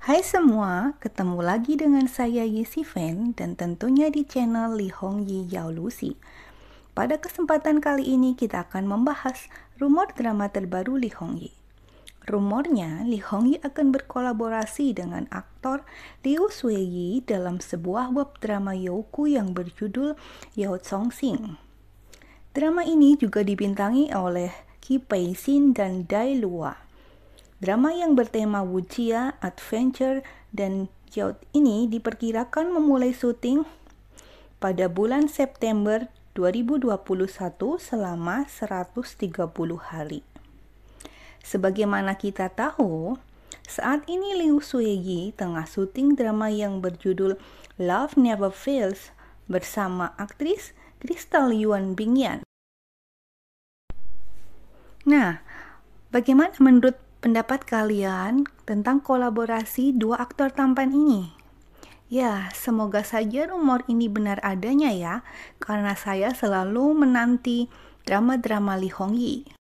Hai semua, ketemu lagi dengan saya Yesi Fan dan tentunya di channel Li Hong Yi Yao Lucy. Pada kesempatan kali ini kita akan membahas rumor drama terbaru Li Hong Yi. Rumornya, Li Hong Yi akan berkolaborasi dengan aktor Liu Sui Yi dalam sebuah web drama Youku yang berjudul Yao Song Sing. Drama ini juga dibintangi oleh Ki Pei Xin dan Dai Luo. Drama yang bertema Wujia, Adventure, dan Jout ini diperkirakan memulai syuting pada bulan September 2021 selama 130 hari. Sebagaimana kita tahu, saat ini Liu Suyegi tengah syuting drama yang berjudul Love Never Fails bersama aktris Crystal Yuan Bingyan. Nah, bagaimana menurut pendapat kalian tentang kolaborasi dua aktor tampan ini. Ya, semoga saja rumor ini benar adanya ya, karena saya selalu menanti drama-drama Li Hongyi.